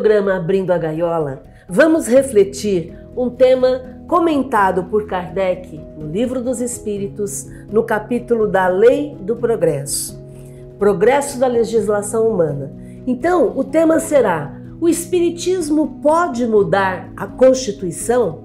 programa Abrindo a Gaiola, vamos refletir um tema comentado por Kardec no Livro dos Espíritos, no capítulo da Lei do Progresso Progresso da Legislação Humana. Então, o tema será: o Espiritismo pode mudar a Constituição?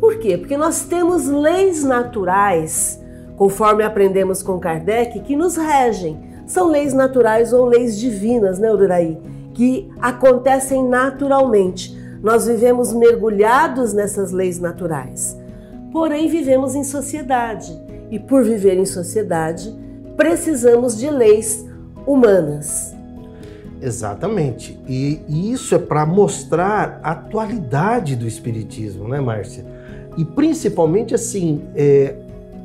Por quê? Porque nós temos leis naturais, conforme aprendemos com Kardec, que nos regem. São leis naturais ou leis divinas, né, Ururaí? que acontecem naturalmente. Nós vivemos mergulhados nessas leis naturais. Porém, vivemos em sociedade e, por viver em sociedade, precisamos de leis humanas. Exatamente. E, isso é para mostrar a atualidade do Espiritismo, né, Márcia? E principalmente assim, é,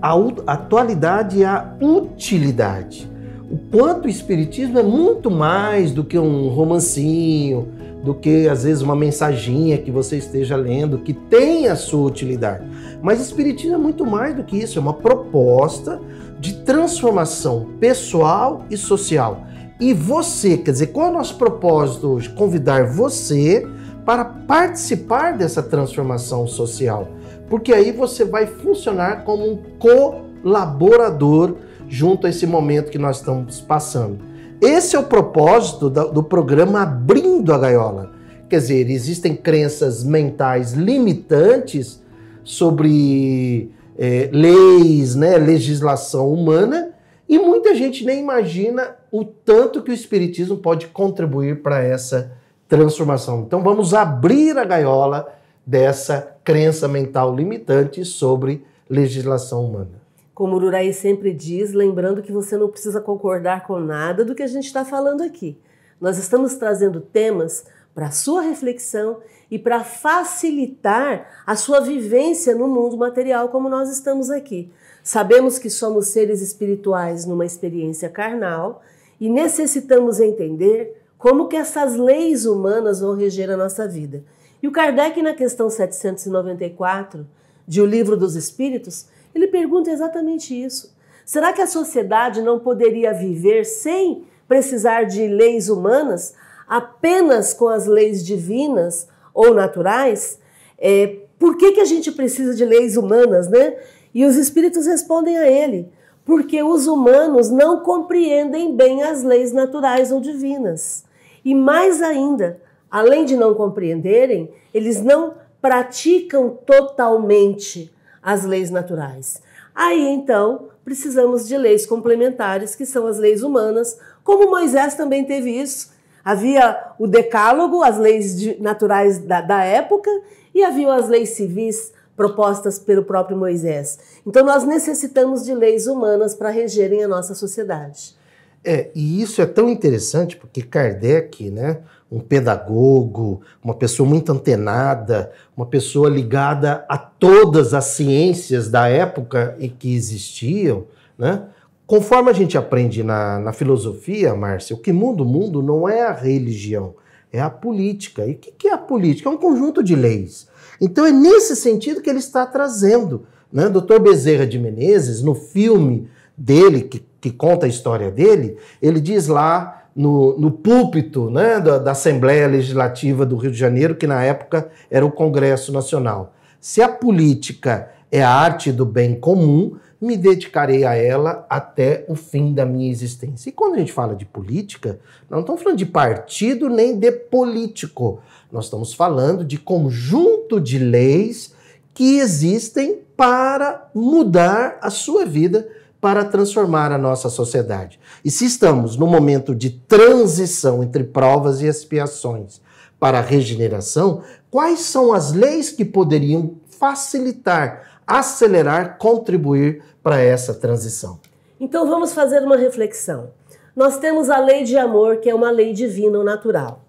a atualidade e a utilidade o quanto o Espiritismo é muito mais do que um romancinho, do que às vezes uma mensaginha que você esteja lendo, que tem a sua utilidade. Mas Espiritismo é muito mais do que isso, é uma proposta de transformação pessoal e social. E você, quer dizer, qual é o nosso propósito hoje? Convidar você para participar dessa transformação social, porque aí você vai funcionar como um colaborador junto a esse momento que nós estamos passando. Esse é o propósito do programa Abrindo a Gaiola. Quer dizer, existem crenças mentais limitantes sobre é, leis, né, legislação humana, e muita gente nem imagina o tanto que o Espiritismo pode contribuir para essa transformação. Então vamos abrir a gaiola dessa crença mental limitante sobre legislação humana. Como o Ururaí sempre diz, lembrando que você não precisa concordar com nada do que a gente está falando aqui. Nós estamos trazendo temas para sua reflexão e para facilitar a sua vivência no mundo material como nós estamos aqui. Sabemos que somos seres espirituais numa experiência carnal e necessitamos entender como que essas leis humanas vão reger a nossa vida. E o Kardec na questão 794 de O Livro dos Espíritos ele pergunta exatamente isso. Será que a sociedade não poderia viver sem precisar de leis humanas, apenas com as leis divinas ou naturais? É, por que, que a gente precisa de leis humanas, né? E os espíritos respondem a ele: porque os humanos não compreendem bem as leis naturais ou divinas. E mais ainda, além de não compreenderem, eles não praticam totalmente as leis naturais. Aí então precisamos de leis complementares, que são as leis humanas, como Moisés também teve isso. Havia o decálogo, as leis de, naturais da, da época, e havia as leis civis propostas pelo próprio Moisés. Então nós necessitamos de leis humanas para regerem a nossa sociedade. É, e isso é tão interessante porque Kardec, né, um pedagogo, uma pessoa muito antenada, uma pessoa ligada a todas as ciências da época e que existiam, né? Conforme a gente aprende na, na filosofia, Márcia, o que muda o mundo não é a religião, é a política. E o que, que é a política? É um conjunto de leis. Então é nesse sentido que ele está trazendo. Né? Dr. Bezerra de Menezes, no filme dele, que, que conta a história dele, ele diz lá no, no púlpito né, da, da, Assembleia Legislativa do Rio de Janeiro, que na época era o Congresso Nacional. Se a política é a arte do bem comum, me dedicarei a ela até o fim da minha existência. E quando a gente fala de política, não estamos falando de partido nem de político. Nós estamos falando de conjunto de leis que existem para mudar a sua vida para transformar a nossa sociedade. E se estamos no momento de transição entre provas e expiações para a regeneração, quais são as leis que poderiam facilitar, acelerar, contribuir para essa transição? Então vamos fazer uma reflexão. Nós temos a lei de amor, que é uma lei divina ou natural.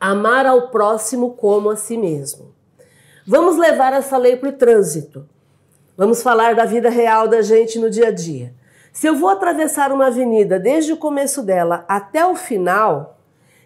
Amar ao próximo como a si mesmo. Vamos levar essa lei para o trânsito. Vamos falar da vida real da gente no dia a dia. Se eu vou atravessar uma avenida desde o começo dela até o final,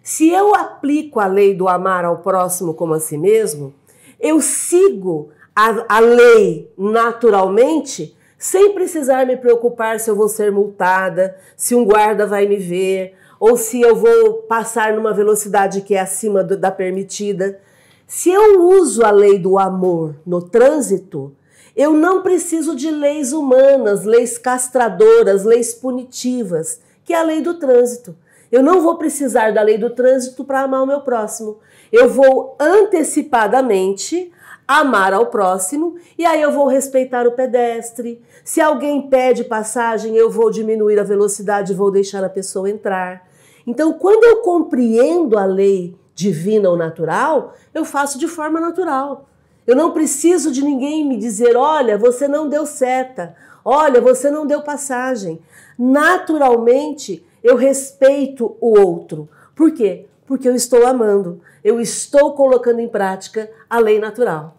se eu aplico a lei do amar ao próximo como a si mesmo, eu sigo a, a lei naturalmente sem precisar me preocupar se eu vou ser multada, se um guarda vai me ver, ou se eu vou passar numa velocidade que é acima do, da permitida. Se eu uso a lei do amor no trânsito, eu não preciso de leis humanas, leis castradoras, leis punitivas, que é a lei do trânsito. Eu não vou precisar da lei do trânsito para amar o meu próximo. Eu vou antecipadamente amar ao próximo e aí eu vou respeitar o pedestre. Se alguém pede passagem, eu vou diminuir a velocidade e vou deixar a pessoa entrar. Então, quando eu compreendo a lei divina ou natural, eu faço de forma natural. Eu não preciso de ninguém me dizer: olha, você não deu seta, olha, você não deu passagem. Naturalmente, eu respeito o outro. Por quê? Porque eu estou amando, eu estou colocando em prática a lei natural.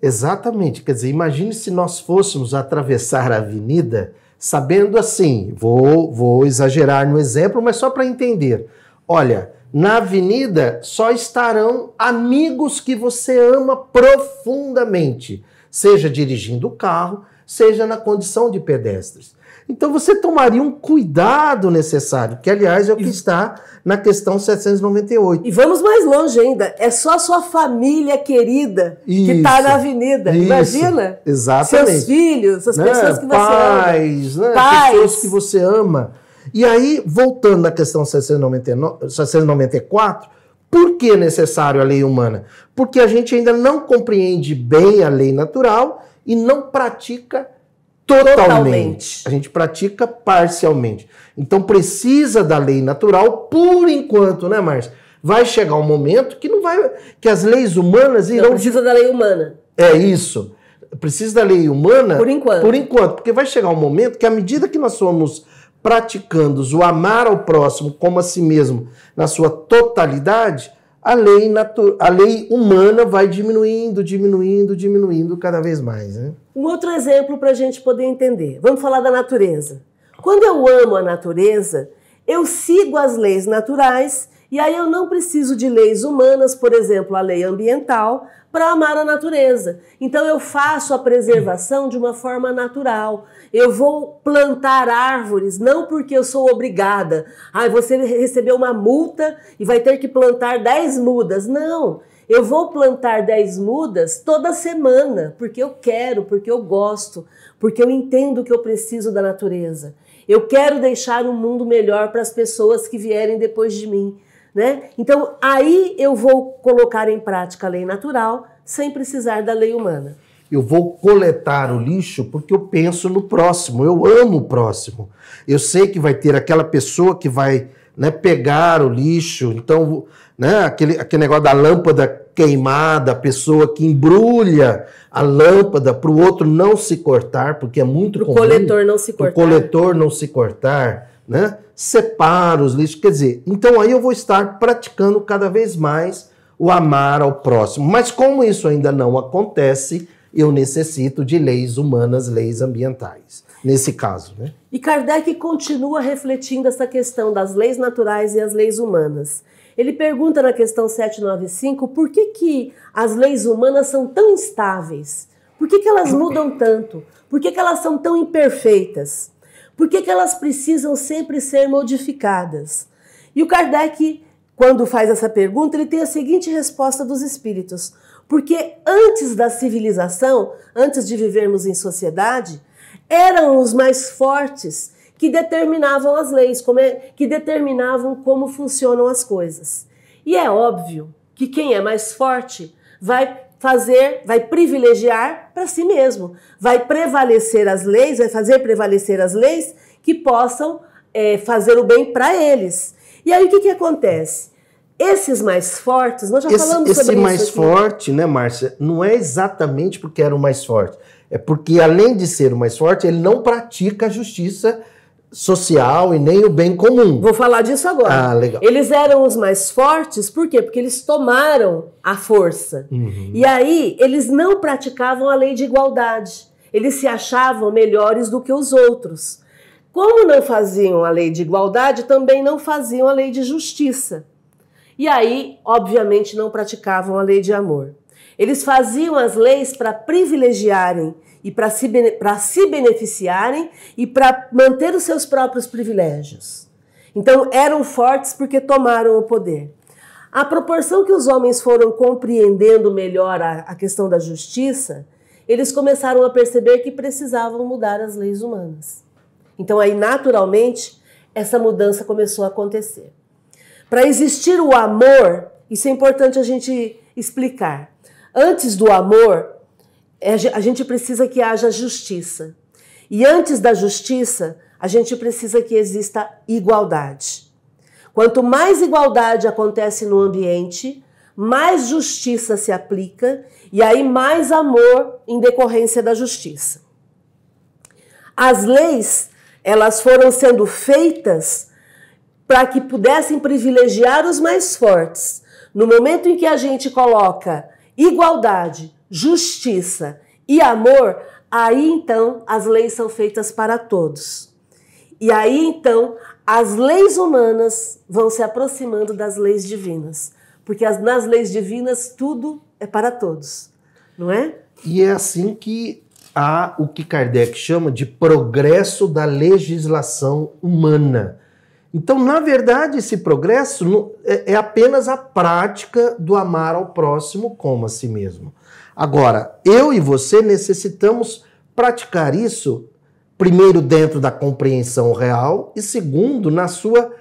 Exatamente. Quer dizer, imagine se nós fôssemos atravessar a avenida sabendo assim, vou, vou exagerar no exemplo, mas só para entender. Olha, na avenida só estarão amigos que você ama profundamente, seja dirigindo o carro, seja na condição de pedestres. Então você tomaria um cuidado necessário, que aliás é o que está na questão 798. E vamos mais longe ainda, é só a sua família querida que está na avenida. Isso, Imagina? Exatamente. Seus filhos, as né? pessoas que você Pais, ama. Né? Pais, pessoas que você ama e aí, voltando na questão 694, por que é necessário a lei humana? Porque a gente ainda não compreende bem a lei natural e não pratica totalmente. totalmente. A gente pratica parcialmente. Então precisa da lei natural por enquanto, né, Márcia? Vai chegar um momento que não vai que as leis humanas irão não precisa da lei humana. É isso. Precisa da lei humana por enquanto. Por enquanto, porque vai chegar um momento que à medida que nós somos praticando o amar ao próximo como a si mesmo na sua totalidade, a lei, a lei humana vai diminuindo, diminuindo, diminuindo cada vez mais. Né? Um outro exemplo para a gente poder entender. Vamos falar da natureza. Quando eu amo a natureza, eu sigo as leis naturais e aí eu não preciso de leis humanas, por exemplo, a lei ambiental, para amar a natureza. Então eu faço a preservação de uma forma natural. Eu vou plantar árvores, não porque eu sou obrigada. Ah, você recebeu uma multa e vai ter que plantar 10 mudas. Não. Eu vou plantar 10 mudas toda semana, porque eu quero, porque eu gosto, porque eu entendo que eu preciso da natureza. Eu quero deixar um mundo melhor para as pessoas que vierem depois de mim. Né? Então, aí eu vou colocar em prática a lei natural sem precisar da lei humana. Eu vou coletar o lixo porque eu penso no próximo, eu amo o próximo. Eu sei que vai ter aquela pessoa que vai né, pegar o lixo, então né, aquele, aquele negócio da lâmpada queimada, a pessoa que embrulha a lâmpada para o outro não se cortar, porque é muito pro comum. O coletor não se cortar. O coletor não se cortar, né? separo os lixos. Quer dizer, então aí eu vou estar praticando cada vez mais o amar ao próximo. Mas como isso ainda não acontece, eu necessito de leis humanas, leis ambientais, nesse caso. Né? E Kardec continua refletindo essa questão das leis naturais e as leis humanas. Ele pergunta na questão 795 por que, que as leis humanas são tão instáveis? Por que, que elas mudam tanto? Por que, que elas são tão imperfeitas? Por que, que elas precisam sempre ser modificadas? E o Kardec, quando faz essa pergunta, ele tem a seguinte resposta dos espíritos: porque antes da civilização, antes de vivermos em sociedade, eram os mais fortes que determinavam as leis, é, que determinavam como funcionam as coisas. E é óbvio que quem é mais forte vai fazer, vai privilegiar para si mesmo, vai prevalecer as leis, vai fazer prevalecer as leis que possam é, fazer o bem para eles. E aí o que, que acontece? Esses mais fortes, nós já esse, falamos sobre esse isso. Esse mais aqui. forte, né, Márcia? Não é exatamente porque era o mais forte. É porque, além de ser o mais forte, ele não pratica a justiça social e nem o bem comum. Vou falar disso agora. Ah, legal. Eles eram os mais fortes, por quê? Porque eles tomaram a força. Uhum. E aí eles não praticavam a lei de igualdade. Eles se achavam melhores do que os outros. Como não faziam a lei de igualdade, também não faziam a lei de justiça. E aí, obviamente, não praticavam a lei de amor. Eles faziam as leis para privilegiarem e para se, se beneficiarem e para manter os seus próprios privilégios. Então eram fortes porque tomaram o poder. À proporção que os homens foram compreendendo melhor a, a questão da justiça, eles começaram a perceber que precisavam mudar as leis humanas. Então aí naturalmente essa mudança começou a acontecer. Para existir o amor, isso é importante a gente explicar. Antes do amor, é, a gente precisa que haja justiça. E antes da justiça, a gente precisa que exista igualdade. Quanto mais igualdade acontece no ambiente, mais justiça se aplica e aí mais amor em decorrência da justiça. As leis, elas foram sendo feitas para que pudessem privilegiar os mais fortes. No momento em que a gente coloca igualdade justiça e amor, aí então as leis são feitas para todos. E aí então as leis humanas vão se aproximando das leis divinas, porque as, nas leis divinas tudo é para todos, não é? E é assim que há o que Kardec chama de progresso da legislação humana. Então, na verdade, esse progresso é, é apenas a prática do amar ao próximo como a si mesmo. Agora, eu e você necessitamos praticar isso, primeiro, dentro da compreensão real e, segundo, na sua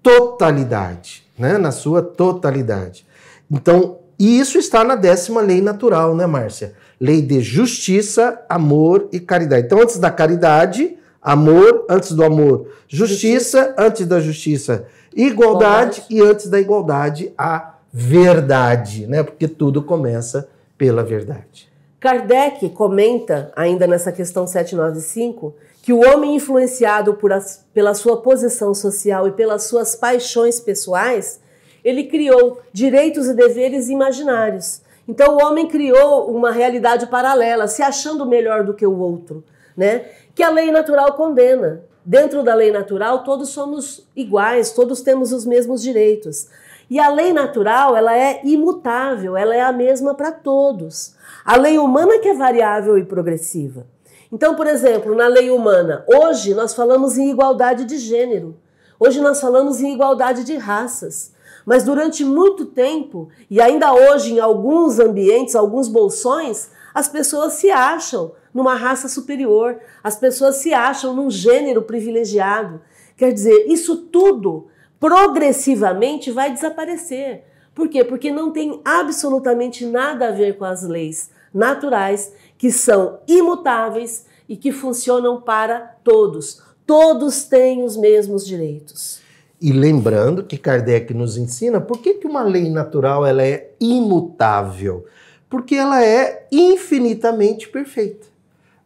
totalidade. Né? Na sua totalidade. Então, e isso está na décima lei natural, né, Márcia? Lei de justiça, amor e caridade. Então, antes da caridade, amor, antes do amor, justiça, justiça. antes da justiça, igualdade, igualdade e antes da igualdade, a verdade, né? Porque tudo começa pela verdade. Kardec comenta, ainda nessa questão 795, que o homem influenciado as, pela sua posição social e pelas suas paixões pessoais, ele criou direitos e deveres imaginários. Então o homem criou uma realidade paralela, se achando melhor do que o outro, né? Que a lei natural condena. Dentro da lei natural, todos somos iguais, todos temos os mesmos direitos. E a lei natural, ela é imutável, ela é a mesma para todos. A lei humana que é variável e progressiva. Então, por exemplo, na lei humana, hoje nós falamos em igualdade de gênero. Hoje nós falamos em igualdade de raças. Mas durante muito tempo, e ainda hoje em alguns ambientes, alguns bolsões, as pessoas se acham numa raça superior, as pessoas se acham num gênero privilegiado. Quer dizer, isso tudo progressivamente vai desaparecer. Por quê? Porque não tem absolutamente nada a ver com as leis naturais que são imutáveis e que funcionam para todos. Todos têm os mesmos direitos. E lembrando que Kardec nos ensina por que, que uma lei natural ela é imutável. Porque ela é infinitamente perfeita.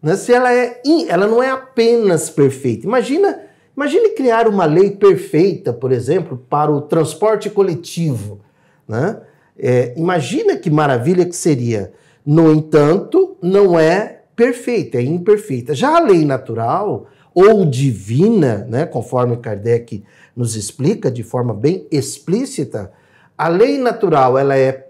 Né? Se ela, é in... ela não é apenas perfeita. Imagina Imagine criar uma lei perfeita, por exemplo, para o transporte coletivo. Né? É, imagina que maravilha que seria. No entanto, não é perfeita, é imperfeita. Já a lei natural ou divina, né, conforme Kardec nos explica de forma bem explícita, a lei natural ela é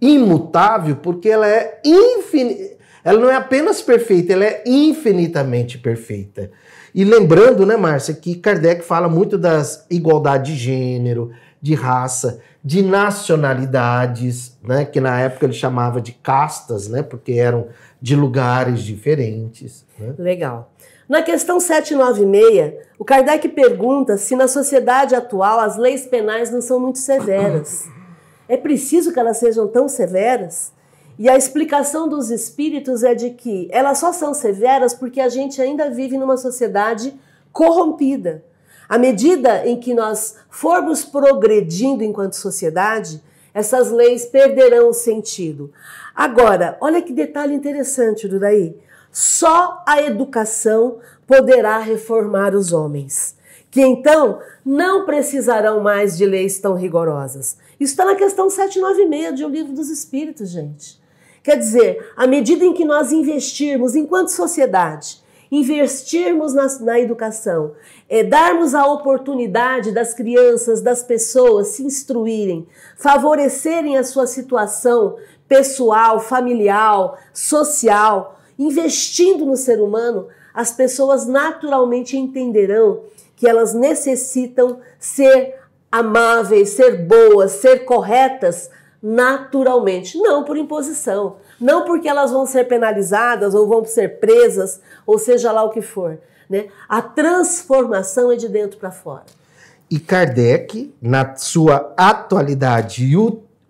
imutável porque ela é infinita. Ela não é apenas perfeita, ela é infinitamente perfeita. E lembrando, né, Márcia, que Kardec fala muito das igualdades de gênero, de raça, de nacionalidades, né, que na época ele chamava de castas, né, porque eram de lugares diferentes. Né? Legal. Na questão 796, o Kardec pergunta se na sociedade atual as leis penais não são muito severas. É preciso que elas sejam tão severas? E a explicação dos espíritos é de que elas só são severas porque a gente ainda vive numa sociedade corrompida. À medida em que nós formos progredindo enquanto sociedade, essas leis perderão o sentido. Agora, olha que detalhe interessante do daí. Só a educação poderá reformar os homens, que então não precisarão mais de leis tão rigorosas. Isso está na questão 796 de O Livro dos Espíritos, gente. Quer dizer, à medida em que nós investirmos, enquanto sociedade, investirmos na, na educação, é, darmos a oportunidade das crianças, das pessoas se instruírem, favorecerem a sua situação pessoal, familiar, social, investindo no ser humano, as pessoas naturalmente entenderão que elas necessitam ser amáveis, ser boas, ser corretas naturalmente, não por imposição, não porque elas vão ser penalizadas ou vão ser presas, ou seja lá o que for. Né? A transformação é de dentro para fora. E Kardec, na sua atualidade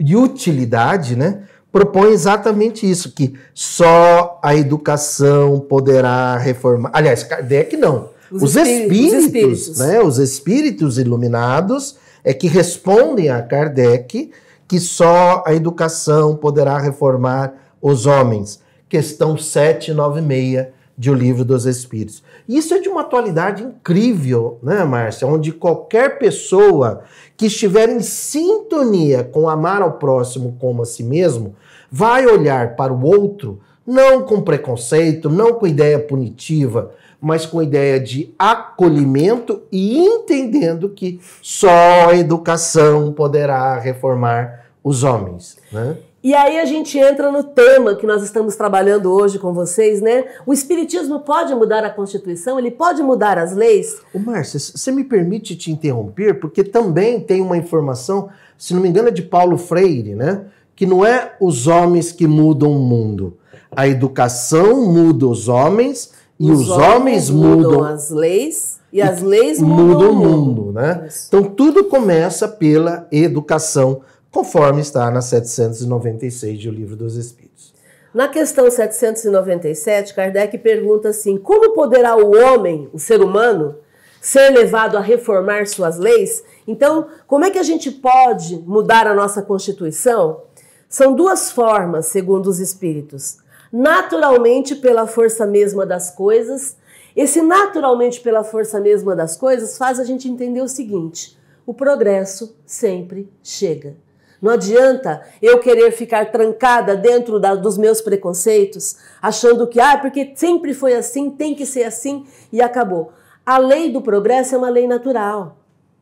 e utilidade, né, propõe exatamente isso, que só a educação poderá reformar. Aliás, Kardec não. Os, os espíritos, os espíritos. Né, os espíritos iluminados é que respondem a Kardec que só a educação poderá reformar os homens. Questão 796 de O Livro dos Espíritos. Isso é de uma atualidade incrível, né, Márcia? Onde qualquer pessoa que estiver em sintonia com amar ao próximo como a si mesmo, vai olhar para o outro não com preconceito, não com ideia punitiva, mas com a ideia de acolhimento e entendendo que só a educação poderá reformar os homens. Né? E aí a gente entra no tema que nós estamos trabalhando hoje com vocês, né? O espiritismo pode mudar a Constituição? Ele pode mudar as leis? O Márcia, você me permite te interromper porque também tem uma informação, se não me engano, é de Paulo Freire, né? Que não é os homens que mudam o mundo. A educação muda os homens e os, os homens, homens mudam, mudam, as leis e, as leis mudam, mudam o mundo, né? Isso. Então tudo começa pela educação, conforme está na 796 do Livro dos Espíritos. Na questão 797, Kardec pergunta assim: como poderá o homem, o ser humano, ser levado a reformar suas leis? Então, como é que a gente pode mudar a nossa Constituição? São duas formas, segundo os espíritos naturalmente pela força mesma das coisas. Esse naturalmente pela força mesma das coisas faz a gente entender o seguinte: o progresso sempre chega. Não adianta eu querer ficar trancada dentro da, dos meus preconceitos, achando que, ah, porque sempre foi assim, tem que ser assim e acabou. A lei do progresso é uma lei natural.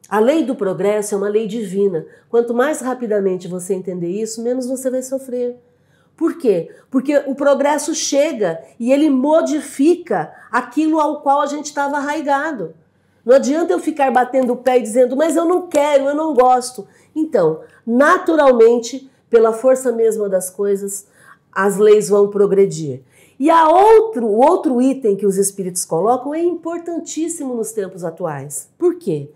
A lei do progresso é uma lei divina. Quanto mais rapidamente você entender isso, menos você vai sofrer. Por quê? Porque o progresso chega e ele modifica aquilo ao qual a gente estava arraigado. Não adianta eu ficar batendo o pé e dizendo, mas eu não quero, eu não gosto. Então, naturalmente, pela força mesma das coisas, as leis vão progredir. E a outro, o outro item que os espíritos colocam é importantíssimo nos tempos atuais. Por quê?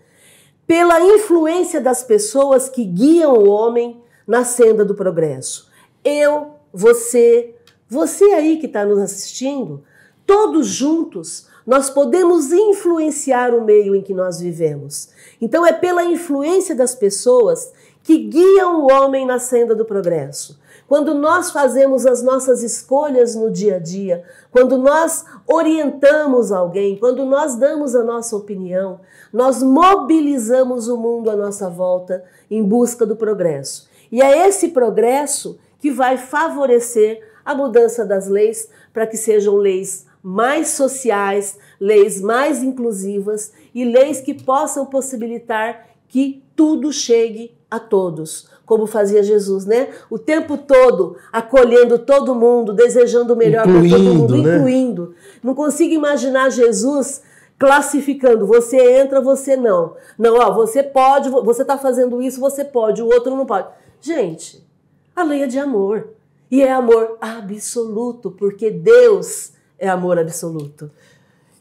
Pela influência das pessoas que guiam o homem na senda do progresso. Eu você, você aí que está nos assistindo, todos juntos nós podemos influenciar o meio em que nós vivemos. Então é pela influência das pessoas que guiam o homem na senda do progresso. Quando nós fazemos as nossas escolhas no dia a dia, quando nós orientamos alguém, quando nós damos a nossa opinião, nós mobilizamos o mundo à nossa volta em busca do progresso. E é esse progresso que vai favorecer a mudança das leis para que sejam leis mais sociais, leis mais inclusivas e leis que possam possibilitar que tudo chegue a todos, como fazia Jesus, né? O tempo todo acolhendo todo mundo, desejando o melhor para todo mundo, né? incluindo. Não consigo imaginar Jesus classificando, você entra, você não. Não, ó, você pode, você está fazendo isso, você pode, o outro não pode. Gente, a lei é de amor. E é amor absoluto, porque Deus é amor absoluto.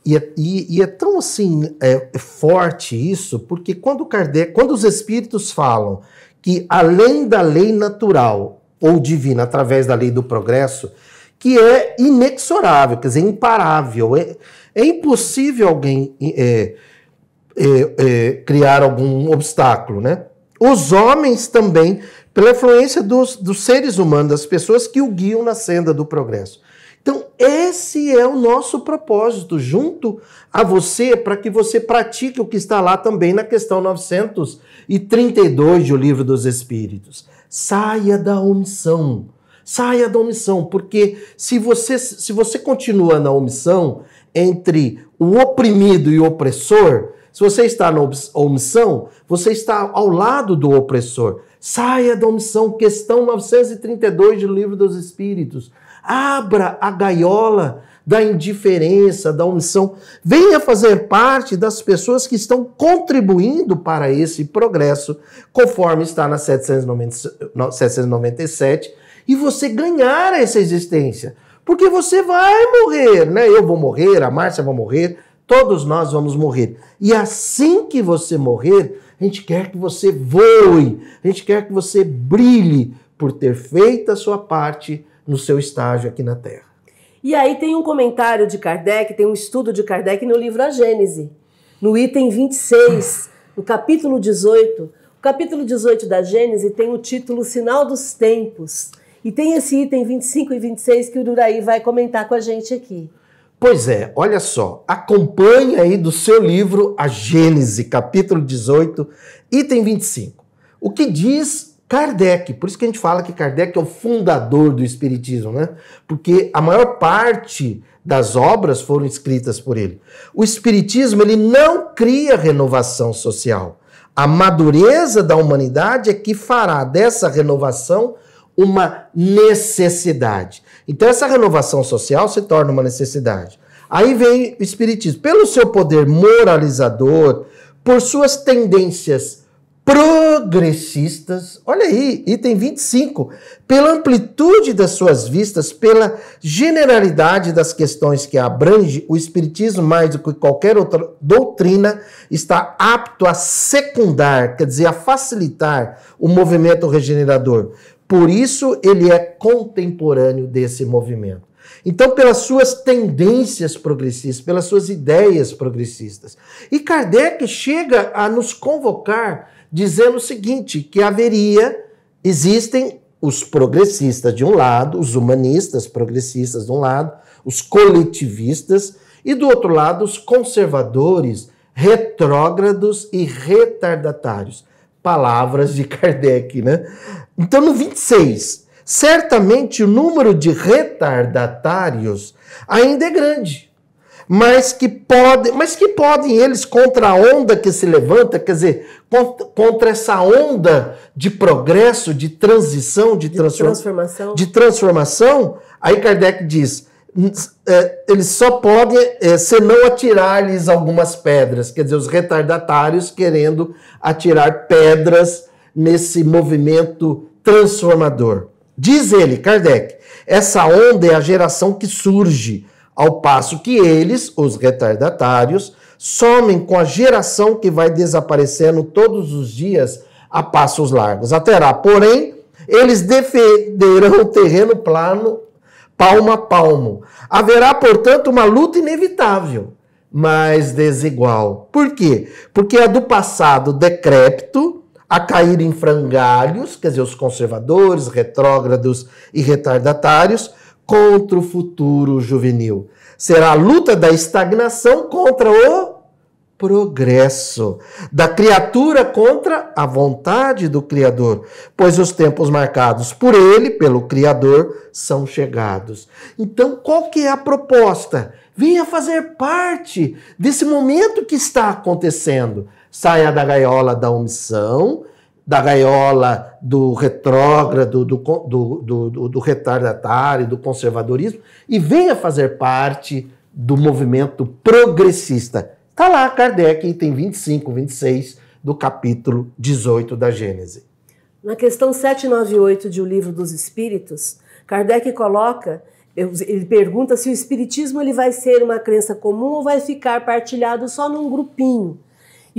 E é, e, e é tão assim é, é, forte isso, porque quando Kardec, quando os espíritos falam que além da lei natural ou divina, através da lei do progresso, que é inexorável, quer dizer, imparável, é, é impossível alguém é, é, criar algum obstáculo, né? Os homens também pela influência dos, dos seres humanos, das pessoas que o guiam na senda do progresso. Então, esse é o nosso propósito, junto a você, para que você pratique o que está lá também na questão 932 do Livro dos Espíritos. Saia da omissão. Saia da omissão, porque se você, se você continua na omissão entre o oprimido e o opressor, se você está na omissão, você está ao lado do opressor. Saia da omissão, questão 932 do Livro dos Espíritos. Abra a gaiola da indiferença, da omissão. Venha fazer parte das pessoas que estão contribuindo para esse progresso, conforme está na 797, e você ganhar essa existência. Porque você vai morrer, né? Eu vou morrer, a Márcia vai morrer, Todos nós vamos morrer. E assim que você morrer, a gente quer que você voe, a gente quer que você brilhe por ter feito a sua parte no seu estágio aqui na Terra. E aí tem um comentário de Kardec, tem um estudo de Kardec no livro A Gênese, no item 26, no capítulo 18. O capítulo 18 da Gênese tem o título Sinal dos Tempos. E tem esse item 25 e 26 que o Duraí vai comentar com a gente aqui. Pois é, olha só, acompanhe aí do seu livro a Gênese, capítulo 18, item 25. O que diz Kardec? Por isso que a gente fala que Kardec é o fundador do Espiritismo, né? Porque a maior parte das obras foram escritas por ele. O Espiritismo, ele não cria renovação social. A madureza da humanidade é que fará dessa renovação uma necessidade. Então essa renovação social se torna uma necessidade. Aí vem o espiritismo, pelo seu poder moralizador, por suas tendências progressistas, olha aí, item 25, pela amplitude das suas vistas, pela generalidade das questões que abrange, o espiritismo mais do que qualquer outra doutrina está apto a secundar, quer dizer, a facilitar o movimento regenerador por isso ele é contemporâneo desse movimento. Então, pelas suas tendências progressistas, pelas suas ideias progressistas. E Kardec chega a nos convocar dizendo o seguinte: que haveria, existem os progressistas de um lado, os humanistas progressistas de um lado, os coletivistas, e do outro lado, os conservadores, retrógrados e retardatários. Palavras de Kardec, né? Então, no 26, certamente o número de retardatários ainda é grande, mas que podem, mas que podem eles contra a onda que se levanta, quer dizer, contra, contra essa onda de progresso, de transição, de, de transformação, de transformação, aí Kardec diz, é, eles só podem, é, se não atirar-lhes algumas pedras, quer dizer, os retardatários querendo atirar pedras nesse movimento transformador. Diz ele, Kardec, essa onda é a geração que surge, ao passo que eles, os retardatários, somem com a geração que vai desaparecendo todos os dias a passos largos. Até lá, porém, eles defenderão o terreno plano, palmo a palmo. Haverá, portanto, uma luta inevitável, mas desigual. Por quê? Porque a do passado decrépito a cair em frangalhos, quer dizer, os conservadores, retrógrados e retardatários, contra o futuro juvenil. Será a luta da estagnação contra o progresso, da criatura contra a vontade do Criador, pois os tempos marcados por ele, pelo Criador, são chegados. Então, qual que é a proposta? Venha fazer parte desse momento que está acontecendo saia da gaiola da omissão, da gaiola do retrógrado, do, do, do, do retardatário, do conservadorismo, e venha fazer parte do movimento progressista. Está lá Kardec, item 25, 26 do capítulo 18 da Gênese. Na questão 798 de O Livro dos Espíritos, Kardec coloca, ele pergunta se o espiritismo ele vai ser uma crença comum ou vai ficar partilhado só num grupinho.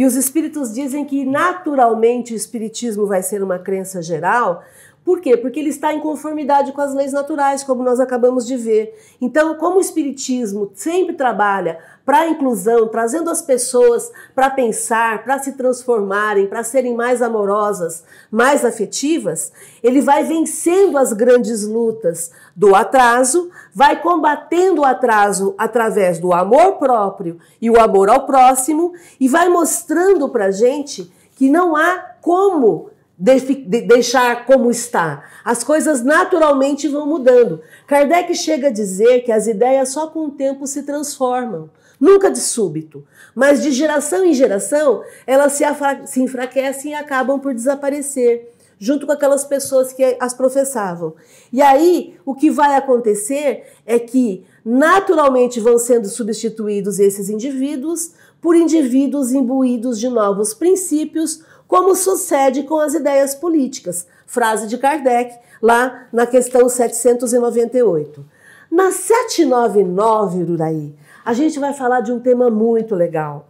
E os espíritos dizem que naturalmente o espiritismo vai ser uma crença geral, por quê? Porque ele está em conformidade com as leis naturais, como nós acabamos de ver. Então, como o Espiritismo sempre trabalha para a inclusão, trazendo as pessoas para pensar, para se transformarem, para serem mais amorosas, mais afetivas, ele vai vencendo as grandes lutas do atraso, vai combatendo o atraso através do amor próprio e o amor ao próximo e vai mostrando para gente que não há como de deixar como está. As coisas naturalmente vão mudando. Kardec chega a dizer que as ideias só com o tempo se transformam, nunca de súbito, mas de geração em geração elas se, se enfraquecem e acabam por desaparecer, junto com aquelas pessoas que as professavam. E aí o que vai acontecer é que naturalmente vão sendo substituídos esses indivíduos por indivíduos imbuídos de novos princípios como sucede com as ideias políticas. Frase de Kardec, lá na questão 798. Na 799, Ururaí, a gente vai falar de um tema muito legal,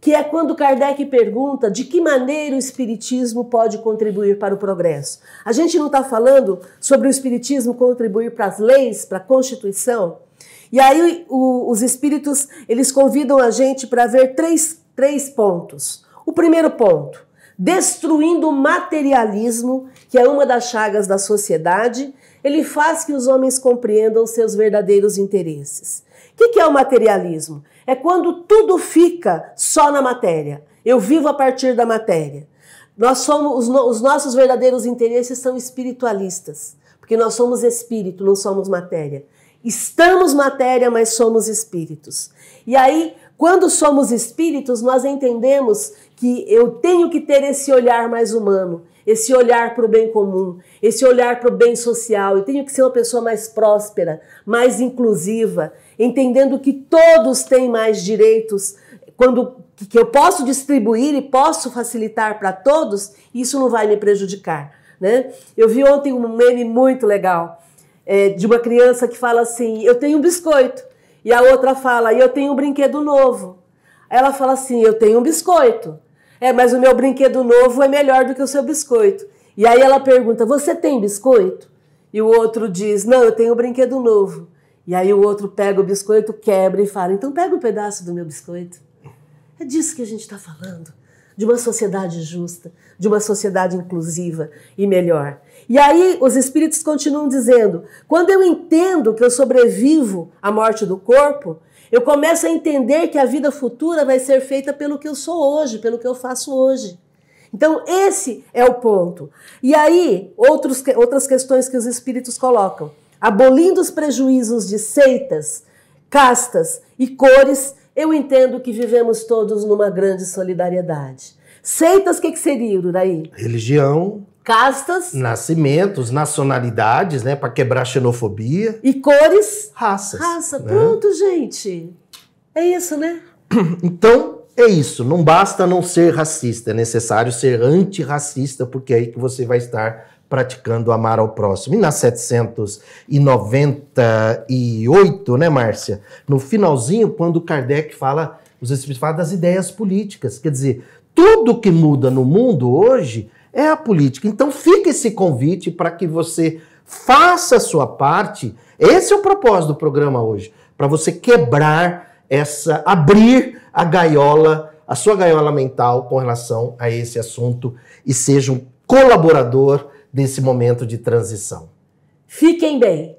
que é quando Kardec pergunta de que maneira o Espiritismo pode contribuir para o progresso. A gente não está falando sobre o Espiritismo contribuir para as leis, para a Constituição? E aí o, os Espíritos, eles convidam a gente para ver três, três pontos. O primeiro ponto, destruindo o materialismo, que é uma das chagas da sociedade, ele faz que os homens compreendam seus verdadeiros interesses. O que é o materialismo? É quando tudo fica só na matéria. Eu vivo a partir da matéria. Nós somos os nossos verdadeiros interesses são espiritualistas, porque nós somos espírito, não somos matéria. Estamos matéria, mas somos espíritos. E aí quando somos espíritos, nós entendemos que eu tenho que ter esse olhar mais humano, esse olhar para o bem comum, esse olhar para o bem social. Eu tenho que ser uma pessoa mais próspera, mais inclusiva, entendendo que todos têm mais direitos quando que eu posso distribuir e posso facilitar para todos. Isso não vai me prejudicar, né? Eu vi ontem um meme muito legal é, de uma criança que fala assim: "Eu tenho um biscoito". E a outra fala, e eu tenho um brinquedo novo. Ela fala assim, eu tenho um biscoito. É, mas o meu brinquedo novo é melhor do que o seu biscoito. E aí ela pergunta, você tem biscoito? E o outro diz, não, eu tenho um brinquedo novo. E aí o outro pega o biscoito, quebra e fala, então pega um pedaço do meu biscoito. É disso que a gente está falando. De uma sociedade justa, de uma sociedade inclusiva e melhor. E aí os espíritos continuam dizendo: quando eu entendo que eu sobrevivo à morte do corpo, eu começo a entender que a vida futura vai ser feita pelo que eu sou hoje, pelo que eu faço hoje. Então, esse é o ponto. E aí, outros, outras questões que os espíritos colocam. Abolindo os prejuízos de seitas, castas e cores, eu entendo que vivemos todos numa grande solidariedade. Seitas, o que, que seria, Uraí? Religião, castas, nascimentos, nacionalidades, né, para quebrar xenofobia e cores, raças. Raça, né? pronto, gente. É isso, né? Então, é isso, não basta não ser racista, é necessário ser antirracista, porque é aí que você vai estar praticando amar ao próximo. E na 798, né, Márcia? No finalzinho, quando Kardec fala, os espíritos falam das ideias políticas, quer dizer, tudo que muda no mundo hoje é a política. Então fica esse convite para que você faça a sua parte. Esse é o propósito do programa hoje, para você quebrar essa abrir a gaiola, a sua gaiola mental com relação a esse assunto e seja um colaborador desse momento de transição. Fiquem bem.